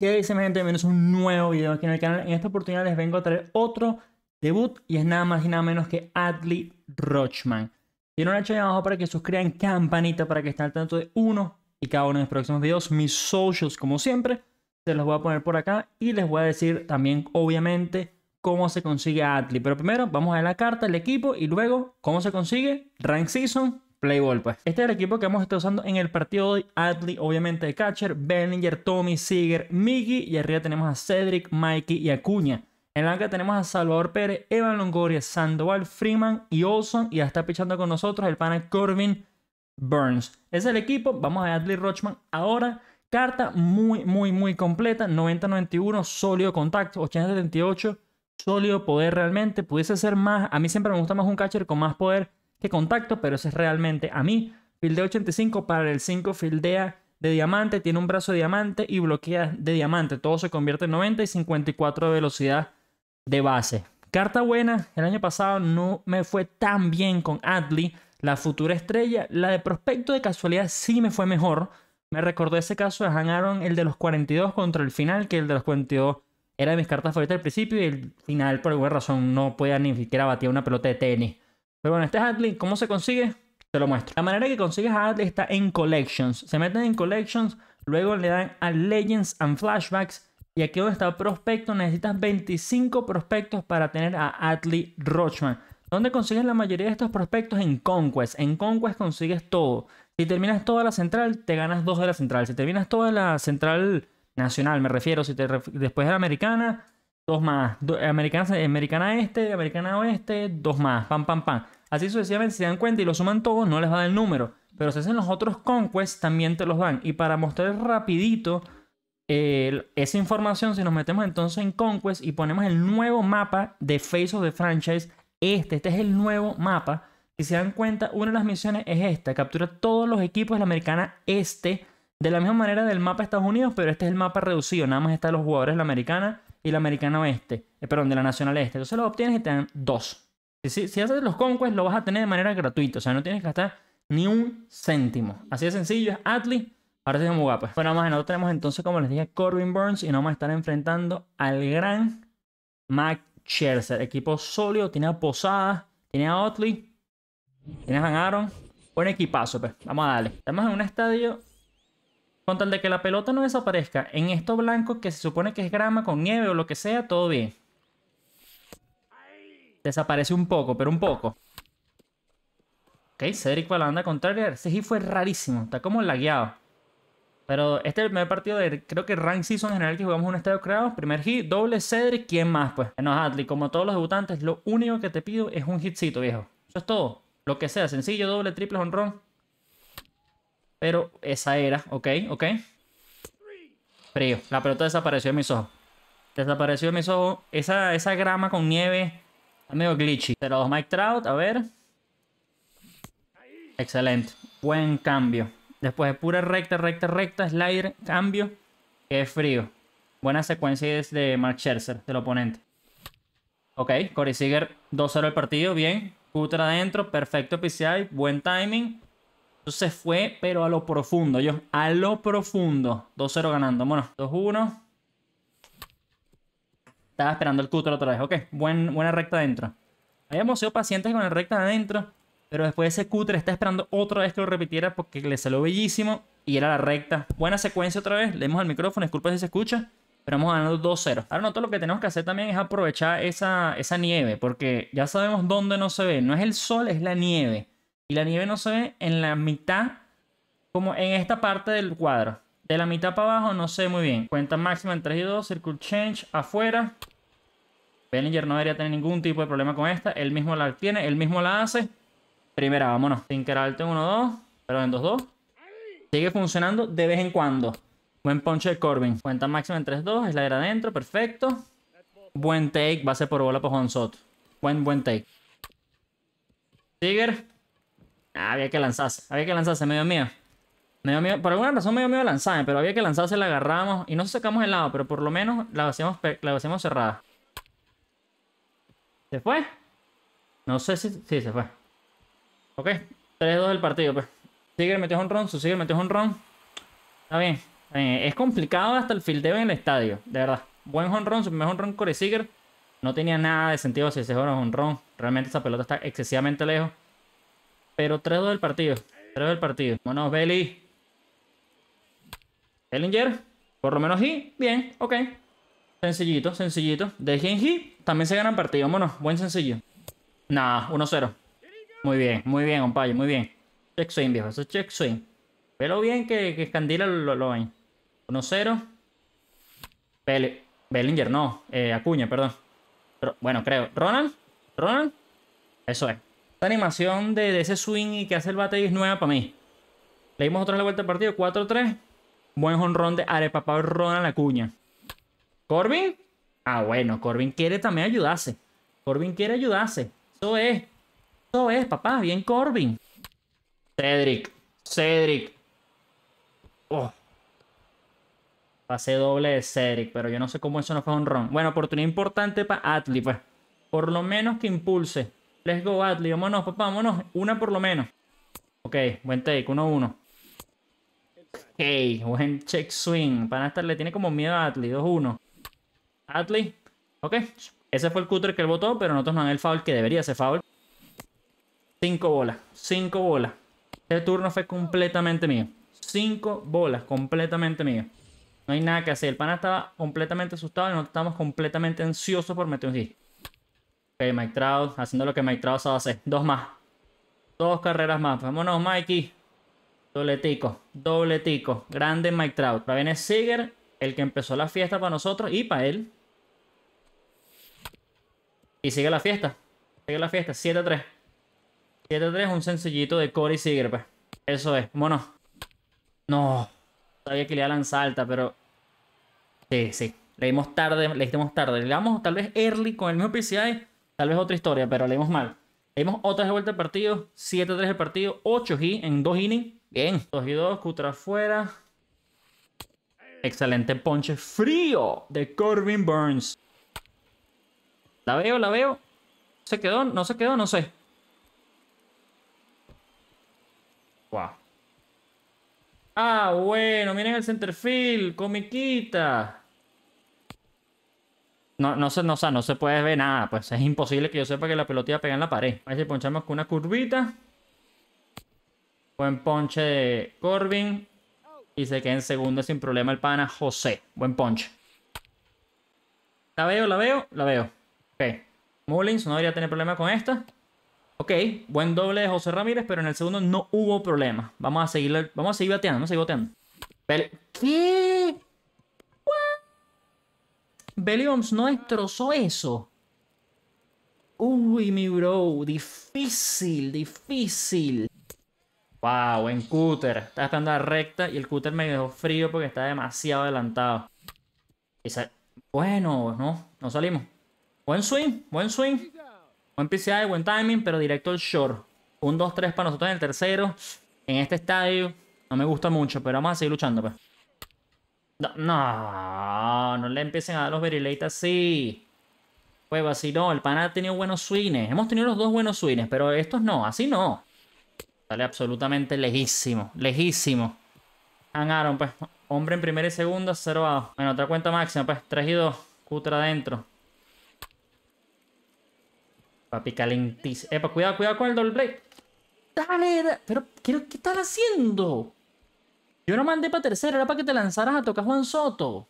¿Qué dice mi gente? Bienvenidos a un nuevo video aquí en el canal. En esta oportunidad les vengo a traer otro debut y es nada más y nada menos que Adley Rochman. Tienen una hecho abajo para que suscriban, campanita para que estén al tanto de uno y cada uno de mis próximos videos. Mis socials, como siempre, se los voy a poner por acá y les voy a decir también, obviamente, cómo se consigue a Adley. Pero primero vamos a ver la carta, el equipo y luego cómo se consigue, Rank Season Playball, pues. Este es el equipo que hemos estado usando en el partido de Adley, obviamente de catcher, Bellinger, Tommy, Seager, Miggy y arriba tenemos a Cedric, Mikey y Acuña. En la banca tenemos a Salvador Pérez, Evan Longoria, Sandoval, Freeman y Olson. Y ya está pichando con nosotros el pana Corbin Burns. Es el equipo. Vamos a Adley Rochman ahora. Carta muy, muy, muy completa. 90-91, sólido contacto. 80-78, sólido poder realmente. Pudiese ser más. A mí siempre me gusta más un catcher con más poder que contacto, pero ese es realmente a mí. Fildea 85 para el 5, fildea de diamante, tiene un brazo de diamante y bloquea de diamante. Todo se convierte en 90 y 54 de velocidad de base. Carta buena, el año pasado no me fue tan bien con Adley, la futura estrella. La de prospecto de casualidad sí me fue mejor. Me recordó ese caso de Han el de los 42 contra el final, que el de los 42 era de mis cartas favoritas al principio y el final por alguna razón no podía ni siquiera batir una pelota de tenis. Pero bueno, este Atlas, ¿cómo se consigue? Te lo muestro. La manera que consigues a Atlas está en Collections. Se meten en Collections, luego le dan a Legends and Flashbacks. Y aquí donde está Prospecto, necesitas 25 prospectos para tener a Hadley Rochman. ¿Dónde consigues la mayoría de estos prospectos? En Conquest. En Conquest consigues todo. Si terminas toda la central, te ganas dos de la central. Si terminas toda la central nacional, me refiero, si te después de la americana, dos más, americana, este, americana oeste, dos más, pam, pam, pam. Así sucesivamente, si se dan cuenta y lo suman todos, no les va a el número. Pero si hacen los otros Conquest, también te los dan. Y para mostrar rapidito esa información, si nos metemos entonces en conquest y ponemos el nuevo mapa de Face of the Franchise, este, este es el nuevo mapa. si se dan cuenta, una de las misiones es esta, captura todos los equipos de la americana este. De la misma manera del mapa de Estados Unidos, pero este es el mapa reducido, nada más están los jugadores de la americana y la americana oeste, eh, perdón, de la nacional este. Entonces lo obtienes y te dan dos. Si, si haces los conquests, lo vas a tener de manera gratuita, o sea, no tienes que gastar ni un céntimo. Así de sencillo, es Atlee Ahora sí es muy guapo pues. Bueno, más nosotros tenemos entonces, como les dije, Corbin Burns y nos vamos a estar enfrentando al gran Mac Scherzer. Equipo sólido, tiene a Posada, tiene a Otley, tiene a Van Aaron. Buen equipazo, pues. Vamos a darle. Estamos en un estadio con tal de que la pelota no desaparezca en esto blanco que se supone que es grama con nieve o lo que sea, todo bien. Desaparece un poco, pero un poco. Ok, Cedric para la banda contraria. Ese hit fue rarísimo, está como lagueado. Pero este es el primer partido de, creo que Rank Season en general que jugamos un estadio creado. Primer hit, doble Cedric, ¿quién más? Pues, en Atli, como todos los debutantes, lo único que te pido es un hitcito, viejo. Eso es todo. Lo que sea, sencillo, doble, triple, honrón. Pero esa era, ok, ok. Frío. La pelota desapareció de mis ojos. Desapareció de mis ojos. Esa, grama con nieve está medio glitchy. Pero los Mike Trout, a ver. Excelente. Buen cambio. Después de pura recta, recta, recta, slider, cambio. Qué es frío. Buena secuencia de Mark Scherzer, del oponente. Ok, Corey Seager 2-0 el partido, bien. Cutter adentro, perfecto PCI, buen timing. Se fue, pero a lo profundo, yo. A lo profundo. 2-0 ganando. Bueno, 2-1. Estaba esperando el cutter otra vez. Ok, buena recta adentro. Habíamos sido pacientes con la recta adentro. Pero después ese cutre está esperando otra vez que lo repitiera porque le salió bellísimo y era la recta. Buena secuencia otra vez. Leemos al micrófono, disculpa si se escucha. Pero vamos ganado 2-0. Ahora todo lo que tenemos que hacer también es aprovechar esa, esa nieve porque ya sabemos dónde no se ve. No es el sol, es la nieve. Y la nieve no se ve en la mitad, como en esta parte del cuadro. De la mitad para abajo no se ve muy bien. Cuenta máxima en 3 y 2, Circle Change afuera. Bellinger no debería tener ningún tipo de problema con esta. Él mismo la tiene, él mismo la hace. Primera, vámonos. Tinker alto en 1-2, pero en 2-2. Sigue funcionando de vez en cuando. Buen ponche de Corbin. Cuenta máxima en 3-2, es la era adentro, perfecto. Buen take, va a ser por bola por Juan Soto. Buen, buen take. Tiger, había que lanzarse, había que lanzarse, medio mío. Medio mío, por alguna razón medio mío lanzarme, pero había que lanzarse, la agarramos y no sacamos el lado, pero por lo menos la hacemos la hacíamos cerrada. ¿Se fue? No sé si... se fue. Ok, 3-2 del partido, pues. Sigue metió un ron, su sigue metió un ron. Está bien. es complicado hasta el fildeo en el estadio, de verdad. Buen honrón, su mejor honrón Corey Seager. No tenía nada de sentido si se ese ron Realmente esa pelota está excesivamente lejos. Pero 3-2 del partido. 3 del partido. Vámonos, Belly. Bellinger Por lo menos He. Bien, ok. Sencillito, sencillito. Dejen He. También se ganan partidos. Vámonos, buen sencillo. Nah, 1-0. Muy bien, muy bien, compadre muy bien. Check swing, viejo. Eso es check swing. Pero bien que, que Candila lo, lo ven. 1-0. Bell Bellinger, no. Eh, Acuña, perdón. bueno, creo. Ronald. Ronald. Eso es. Esta animación de, ese swing y que hace el bate es nueva para mí. Le dimos otra la vuelta al partido, 4-3. Buen jonrón de Arepapá la cuña. ¿Corbin? Ah, bueno, Corbin quiere también ayudarse. Corbin quiere ayudarse. Eso es. Eso es, papá. Bien, Corbin. Cedric. Cedric. Oh. Pase doble de Cedric, pero yo no sé cómo eso no fue un ron. Bueno, oportunidad importante para Atli, pues. Por lo menos que impulse. Let's go, Atli. Vámonos, papá, vámonos. Una por lo menos. Ok, buen take, 1-1. Uno, Ok, buen check swing. está le tiene como miedo a Atli, 2-1. Atli, ok. Ese fue el cutter que él votó, pero nosotros no dan el foul que debería ser foul. Cinco bolas, cinco bolas. Este turno fue completamente mío. Cinco bolas, completamente mío. No hay nada que hacer. El pana estaba completamente asustado y nosotros estábamos completamente ansiosos por meter un hit. Ok, Mike Trout, haciendo lo que Mike Trout sabe hacer. Dos más. Dos carreras más. Vámonos, Mikey. Dobletico, dobletico. Grande Mike Trout. Ahora viene Seager, el que empezó la fiesta para nosotros y para él. Y sigue la fiesta. Sigue la fiesta. 7-3. 7-3, un sencillito de Corey Seager, pues. Eso es. Vámonos. No. Sabía que le iba a lanzar alta, pero. Sí, sí. Le tarde, le dimos tarde. Le damos tal vez early con el mismo PCI. Tal vez otra historia, pero leímos mal. Leímos otra de vuelta el partido, 7-3 el partido, 8 G en 2 innings. Bien, 2 y 2, Cutra afuera. Excelente ponche frío de Corbin Burns. La veo, la veo. ¿Se quedó? ¿No se quedó? No sé. Wow. Ah, bueno, miren el centerfield, comiquita no, no, se, no, se puede ver nada. Pues es imposible que yo sepa que la pelota iba a pegar en la pared. A ver si ponchamos con una curvita. Buen ponche de Corbin. Y se queda en segundo sin problema el pana José. Buen ponche. La veo, la veo, la veo. Ok. Mullins no debería tener problema con esta. Ok, buen doble de José Ramírez, pero en el segundo no hubo problema. Vamos a seguir, vamos a seguir bateando, vamos a seguir bateando. ¿Qué? Beliums no destrozó eso. Uy, mi bro, difícil, difícil. Wow, buen cúter. Estaba estando recta y el cúter me dejó frío porque estaba demasiado adelantado. Bueno, no, no salimos. Buen swing, buen swing. Buen PCI, buen timing, pero directo al short. Un 2-3 para nosotros en el tercero. En este estadio no me gusta mucho, pero vamos a seguir luchando. Pues. No, no, le empiecen a dar los Berylate así. Pues no, el pana ha tenido buenos swings. Hemos tenido los dos buenos swings, pero estos no, así no. Dale absolutamente lejísimo, lejísimo. Ganaron, pues. Hombre en primera y segunda, cero Bueno, otra cuenta máxima, pues. 3 y 2. Cutra adentro. Papi calentísimo. Epa, cuidado, cuidado con el doble Dale, dale. Pero, ¿qué, ¿qué estás haciendo? Yo no mandé para tercero, era para que te lanzaras a tocar Juan Soto.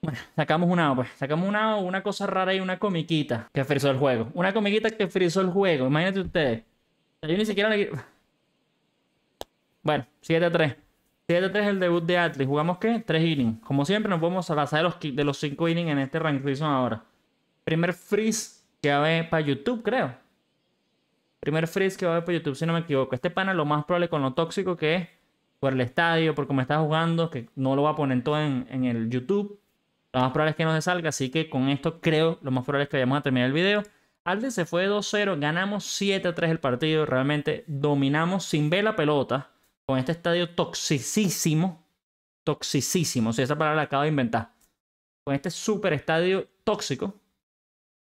Bueno, sacamos una, pues. Sacamos una, una cosa rara y una comiquita que frizó el juego. Una comiquita que frizó el juego. Imagínate ustedes. Yo ni siquiera le... Bueno, 7-3. 7-3 es el debut de Atlas. ¿Jugamos qué? 3 innings. Como siempre, nos vamos a de los, de los 5 innings en este rank season ahora. Primer freeze que va a haber para YouTube, creo. Primer freeze que va a haber para YouTube, si no me equivoco. Este pana lo más probable con lo tóxico que es por el estadio, por cómo está jugando, que no lo va a poner todo en, el YouTube. Lo más probable es que no se salga, así que con esto creo lo más probable es que vayamos a terminar el video. Alde se fue 2-0, ganamos 7-3 el partido, realmente dominamos sin ver la pelota con este estadio toxicísimo, toxicísimo, si esa palabra la acabo de inventar, con este super estadio tóxico,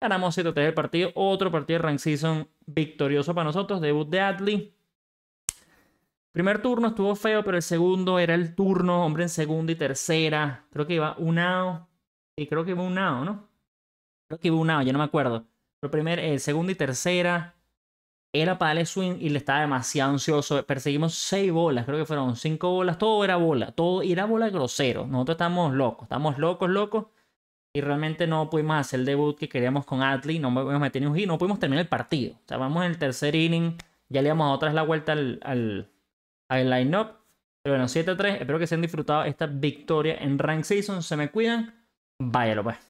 ganamos 7-3 el partido, otro partido de rank season victorioso para nosotros, debut de Adley. Primer turno estuvo feo, pero el segundo era el turno, hombre en segunda y tercera. Creo que iba un out. y creo que iba un out, ¿no? Creo que iba un out, ya no me acuerdo. Pero primer, segundo eh, segunda y tercera era para el swing y le estaba demasiado ansioso. Perseguimos seis bolas, creo que fueron cinco bolas, todo era bola, todo era bola grosero. Nosotros estamos locos, estamos locos, locos. Y realmente no pudimos hacer el debut que queríamos con Atli, no pudimos meter ni un hit, no pudimos terminar el partido. O sea, vamos en el tercer inning, ya le damos otra vez la vuelta al, al, al line-up. Pero bueno, 7-3. Espero que se han disfrutado esta victoria en Rank Season. Se me cuidan. Váyalo pues.